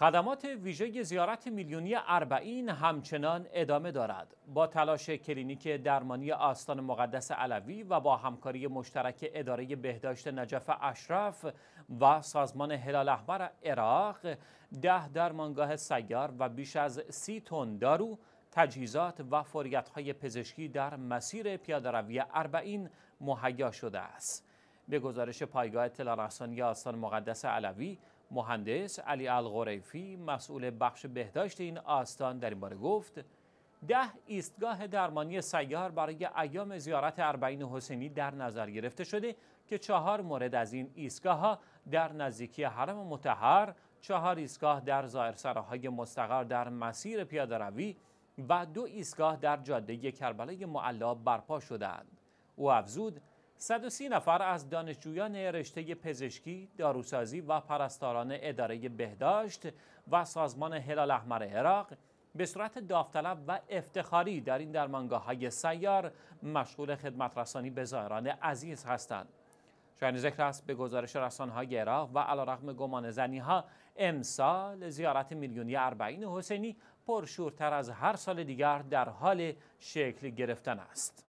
خدمات ویژه زیارت میلیونی اربعین همچنان ادامه دارد. با تلاش کلینیک درمانی آستان مقدس علوی و با همکاری مشترک اداره بهداشت نجف اشرف و سازمان هلال احمر عراق، ده درمانگاه سیار و بیش از سی تن دارو، تجهیزات و فوریت‌های پزشکی در مسیر پیادهروی اربعین مهیا شده است. به گزارش پایگاه اطلاع آستان مقدس علوی، مهندس علی الغریفی مسئول بخش بهداشت این آستان در این باره گفت ده ایستگاه درمانی سیار برای ایام زیارت اربعین حسینی در نظر گرفته شده که چهار مورد از این ایستگاه ها در نزدیکی حرم متحر چهار ایستگاه در ظاهرسراهای مستقر در مسیر پیاده روی و دو ایستگاه در جاده کربلای معلا برپا شدند او افزود 130 نفر از دانشجویان رشته پزشکی، داروسازی و پرستاران اداره بهداشت و سازمان هلال احمر عراق به صورت داوطلب و افتخاری در این درمانگاه های سیار مشغول خدمت رسانی به عزیز هستند. شاید ذکر است به گزارش رسانه‌های عراق و رقم گمان زنی ها امسال زیارت میلیونی اربعین حسینی پرشورتر از هر سال دیگر در حال شکل گرفتن است.